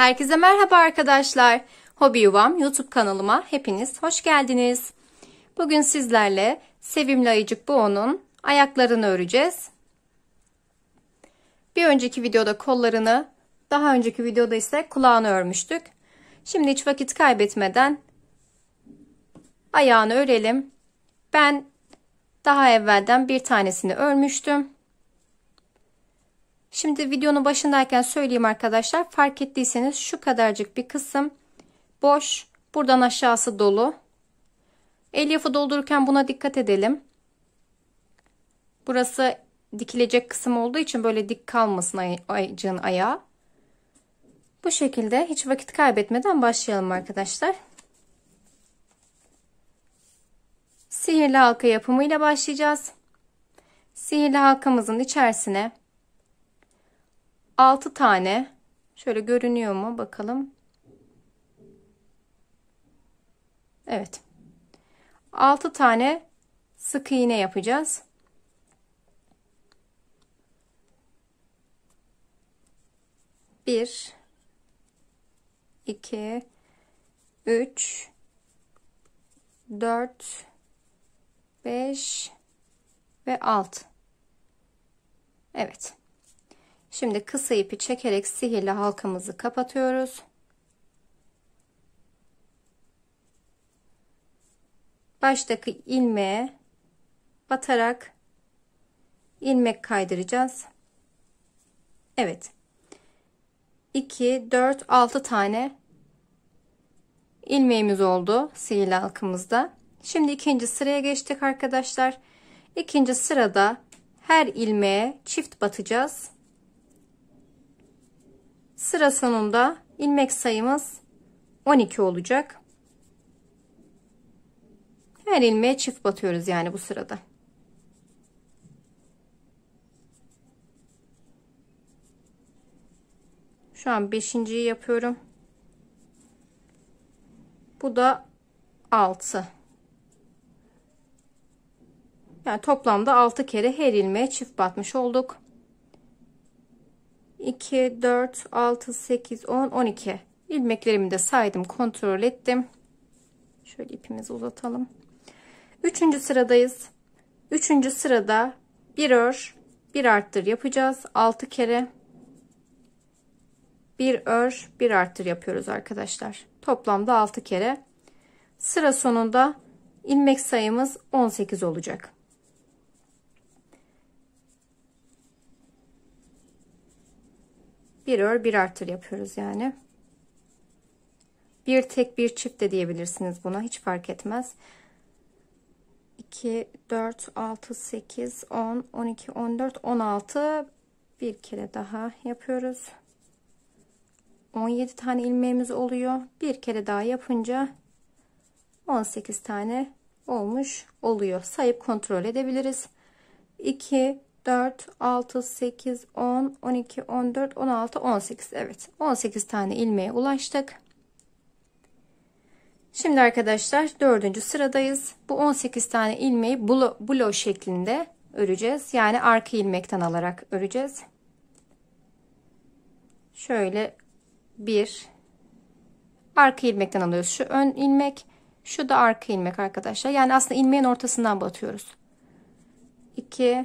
Herkese merhaba arkadaşlar. Hobi Yuvam YouTube kanalıma hepiniz hoş geldiniz. Bugün sizlerle sevimli ayıcık Boğa'nın ayaklarını öreceğiz. Bir önceki videoda kollarını, daha önceki videoda ise kulağını örmüştük. Şimdi hiç vakit kaybetmeden ayağını örelim. Ben daha evvelden bir tanesini örmüştüm. Şimdi videonun başındayken söyleyeyim arkadaşlar. Fark ettiyseniz şu kadarcık bir kısım boş. Buradan aşağısı dolu. Elyafı doldururken buna dikkat edelim. Burası dikilecek kısım olduğu için böyle dik kalmasın ay ayıcığın ayağı. Bu şekilde hiç vakit kaybetmeden başlayalım arkadaşlar. Sihirli halka yapımıyla başlayacağız. Sihirli halkamızın içerisine 6 tane şöyle görünüyor mu bakalım. Evet. 6 tane sık iğne yapacağız. Bir, iki, üç, dört, beş ve alt. Evet. Şimdi kısa ipi çekerek sihirli halkamızı kapatıyoruz. Baştaki ilmeğe batarak ilmek kaydıracağız. Evet. 2, 4, 6 tane ilmeğimiz oldu sihirli halkamızda. Şimdi ikinci sıraya geçtik arkadaşlar. İkinci sırada her ilmeğe çift batacağız. Sıra sonunda ilmek sayımız 12 olacak. Her ilmeğe çift batıyoruz yani bu sırada. Şu an 5.yi yapıyorum. Bu da 6. Yani toplamda 6 kere her ilmeğe çift batmış olduk. 2, 4, 6, 8, 10, 12. ilmeklerimi de saydım, kontrol ettim. Şöyle ipimizi uzatalım. Üçüncü sıradayız. Üçüncü sırada bir ör, bir arttır yapacağız. 6 kere bir ör, bir arttır yapıyoruz arkadaşlar. Toplamda 6 kere. Sıra sonunda ilmek sayımız 18 olacak. bir ör bir artır yapıyoruz yani. Bir tek bir çift de diyebilirsiniz buna hiç fark etmez. 2 4 6 8 10 12 14 16 bir kere daha yapıyoruz. 17 tane ilmeğimiz oluyor. Bir kere daha yapınca 18 tane olmuş oluyor. Sayıp kontrol edebiliriz. 2 4, 6, 8, 10, 12, 14, 16, 18. Evet 18 tane ilmeğe ulaştık. Şimdi arkadaşlar dördüncü sıradayız. Bu 18 tane ilmeği bulo, bulo şeklinde öreceğiz. Yani arka ilmekten alarak öreceğiz. Şöyle bir arka ilmekten alıyoruz. Şu ön ilmek, şu da arka ilmek arkadaşlar. Yani aslında ilmeğin ortasından batıyoruz. 2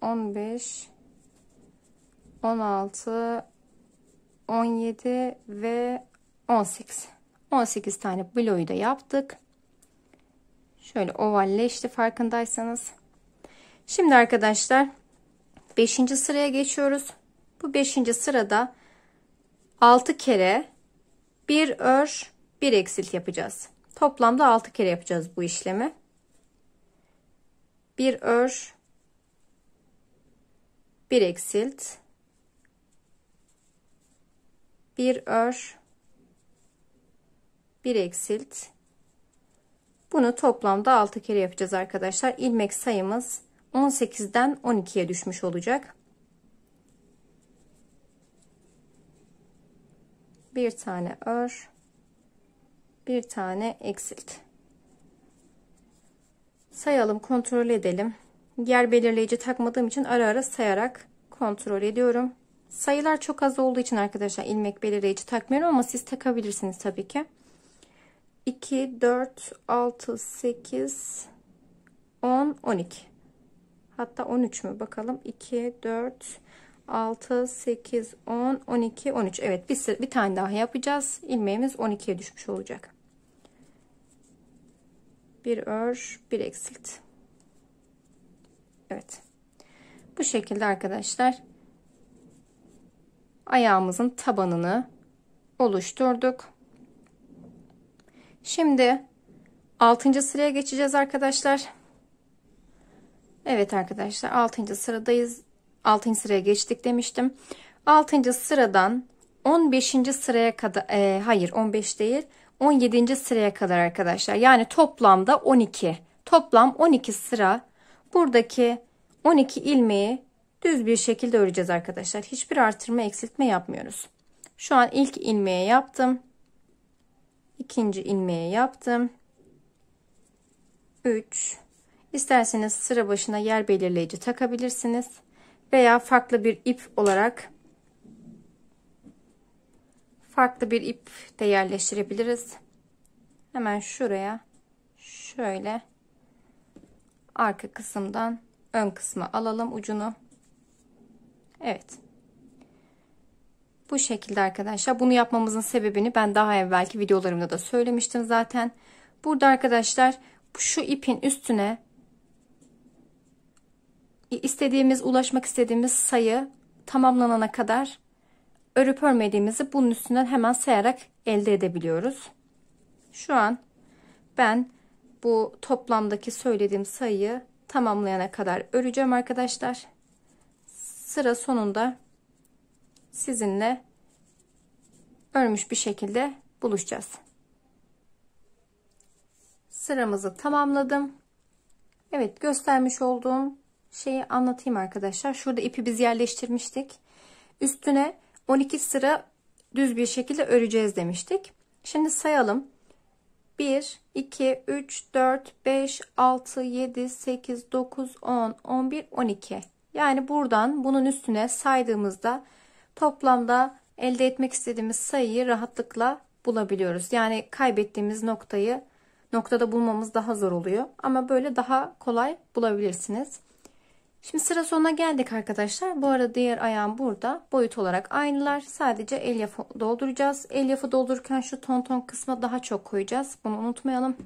15 16 17 ve 18 18 tane bloğu da yaptık şöyle ovalleşti farkındaysanız şimdi arkadaşlar 5. sıraya geçiyoruz bu 5. sırada 6 kere bir ör bir eksilt yapacağız toplamda 6 kere yapacağız bu işlemi bir ör bir eksilt bir ör bir eksilt bunu toplamda 6 kere yapacağız arkadaşlar ilmek sayımız 18'den 12'ye düşmüş olacak bir tane ör bir tane eksilt sayalım kontrol edelim yer belirleyici takmadığım için ara ara sayarak kontrol ediyorum. Sayılar çok az olduğu için arkadaşlar ilmek belirleyici takmıyorum ama siz takabilirsiniz tabii ki. 2, 4, 6, 8, 10, 12. Hatta 13 mü bakalım. 2, 4, 6, 8, 10, 12, 13. Evet bir, bir tane daha yapacağız. İlmeğimiz 12'ye düşmüş olacak. Bir ör, bir eksilt. Evet. Bu şekilde arkadaşlar ayağımızın tabanını oluşturduk. Şimdi 6. sıraya geçeceğiz arkadaşlar. Evet arkadaşlar 6. sıradayız. 6. sıraya geçtik demiştim. 6. sıradan 15. sıraya kadar e, hayır 15 değil 17. sıraya kadar arkadaşlar. Yani toplamda 12. Toplam 12 sıra buradaki 12 ilmeği düz bir şekilde öreceğiz arkadaşlar. Hiçbir artırma eksiltme yapmıyoruz. Şu an ilk ilmeği yaptım. ikinci ilmeği yaptım. 3 İsterseniz sıra başına yer belirleyici takabilirsiniz veya farklı bir ip olarak farklı bir ip de yerleştirebiliriz. Hemen şuraya şöyle arka kısımdan ön kısma alalım ucunu. Evet. Bu şekilde arkadaşlar bunu yapmamızın sebebini ben daha evvelki videolarımda da söylemiştim zaten. Burada arkadaşlar şu ipin üstüne istediğimiz ulaşmak istediğimiz sayı tamamlanana kadar örüp örmediğimizi bunun üstünden hemen sayarak elde edebiliyoruz. Şu an ben bu toplamdaki söylediğim sayıyı tamamlayana kadar öreceğim arkadaşlar. Sıra sonunda sizinle örmüş bir şekilde buluşacağız. Sıramızı tamamladım. Evet göstermiş olduğum şeyi anlatayım arkadaşlar. Şurada ipi biz yerleştirmiştik. Üstüne 12 sıra düz bir şekilde öreceğiz demiştik. Şimdi sayalım. 1, 2, 3, 4, 5, 6, 7, 8, 9, 10, 11, 12. Yani buradan bunun üstüne saydığımızda toplamda elde etmek istediğimiz sayıyı rahatlıkla bulabiliyoruz. Yani kaybettiğimiz noktayı noktada bulmamız daha zor oluyor. Ama böyle daha kolay bulabilirsiniz. Şimdi sıra sonuna geldik arkadaşlar. Bu arada diğer ayağım burada. Boyut olarak aynılar. Sadece elyafı dolduracağız. Elyafı doldururken şu ton ton kısma daha çok koyacağız. Bunu unutmayalım.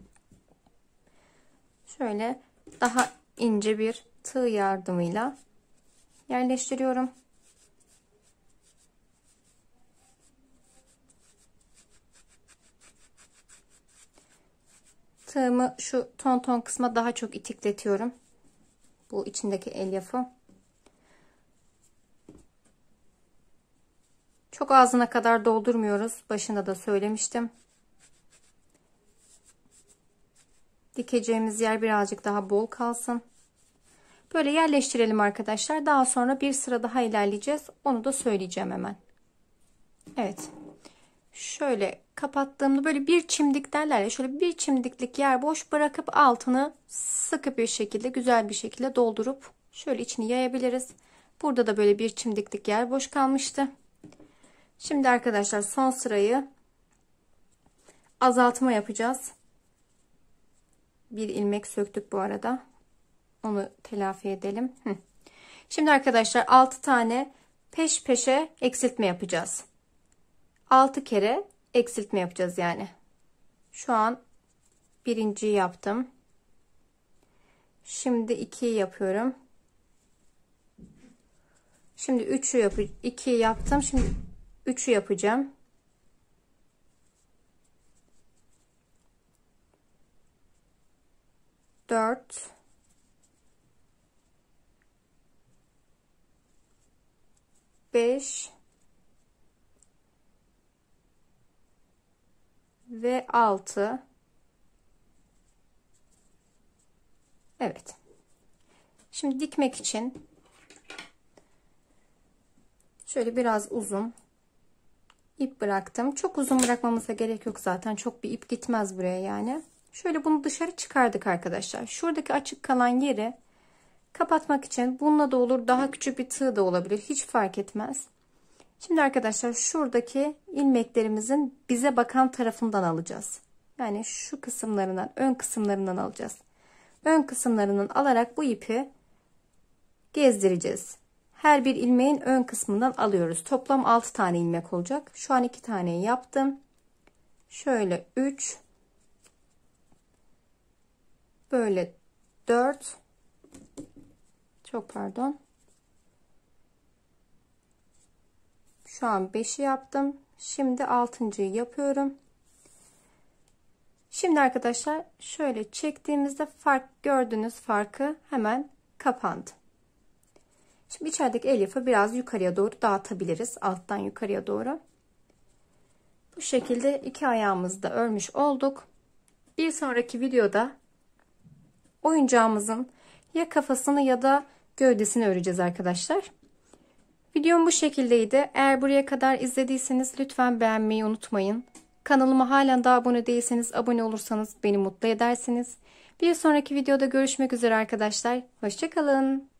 Şöyle daha ince bir tığ yardımıyla yerleştiriyorum. Tığımı şu ton ton kısma daha çok itikletiyorum. Bu içindeki elyafı. Çok ağzına kadar doldurmuyoruz. Başında da söylemiştim. Dikeceğimiz yer birazcık daha bol kalsın. Böyle yerleştirelim arkadaşlar. Daha sonra bir sıra daha ilerleyeceğiz. Onu da söyleyeceğim hemen. Evet şöyle kapattığımda böyle bir çimdik derler ya şöyle bir çimdiklik yer boş bırakıp altını sıkı bir şekilde güzel bir şekilde doldurup şöyle içini yayabiliriz. Burada da böyle bir çimdiklik yer boş kalmıştı. Şimdi arkadaşlar son sırayı azaltma yapacağız. Bir ilmek söktük bu arada. Onu telafi edelim. Şimdi arkadaşlar 6 tane peş peşe eksiltme yapacağız. 6 kere eksiltme yapacağız yani. Şu an birinci yaptım. Şimdi 2'yi yapıyorum. Şimdi 3'ü yap 2 yaptım. Şimdi 3'ü yapacağım. Dört. Beş. ve 6 Evet şimdi dikmek için şöyle biraz uzun ip bıraktım çok uzun bırakmamıza gerek yok zaten çok bir ip gitmez buraya yani şöyle bunu dışarı çıkardık arkadaşlar şuradaki açık kalan yeri kapatmak için bununla da olur daha küçük bir tığ da olabilir hiç fark etmez Şimdi arkadaşlar şuradaki ilmeklerimizin bize bakan tarafından alacağız. Yani şu kısımlarından, ön kısımlarından alacağız. Ön kısımlarından alarak bu ipi gezdireceğiz. Her bir ilmeğin ön kısmından alıyoruz. Toplam 6 tane ilmek olacak. Şu an 2 tane yaptım. Şöyle 3 böyle 4 çok pardon Şu an 5'i yaptım. Şimdi 6.yı yapıyorum. Şimdi arkadaşlar şöyle çektiğimizde fark gördüğünüz farkı hemen kapandı. Şimdi içerideki elyafı biraz yukarıya doğru dağıtabiliriz. Alttan yukarıya doğru. Bu şekilde iki ayağımızı da örmüş olduk. Bir sonraki videoda oyuncağımızın ya kafasını ya da gövdesini öreceğiz arkadaşlar. Videom bu şekildeydi. Eğer buraya kadar izlediyseniz lütfen beğenmeyi unutmayın. Kanalıma halen daha abone değilseniz abone olursanız beni mutlu edersiniz. Bir sonraki videoda görüşmek üzere arkadaşlar. Hoşçakalın.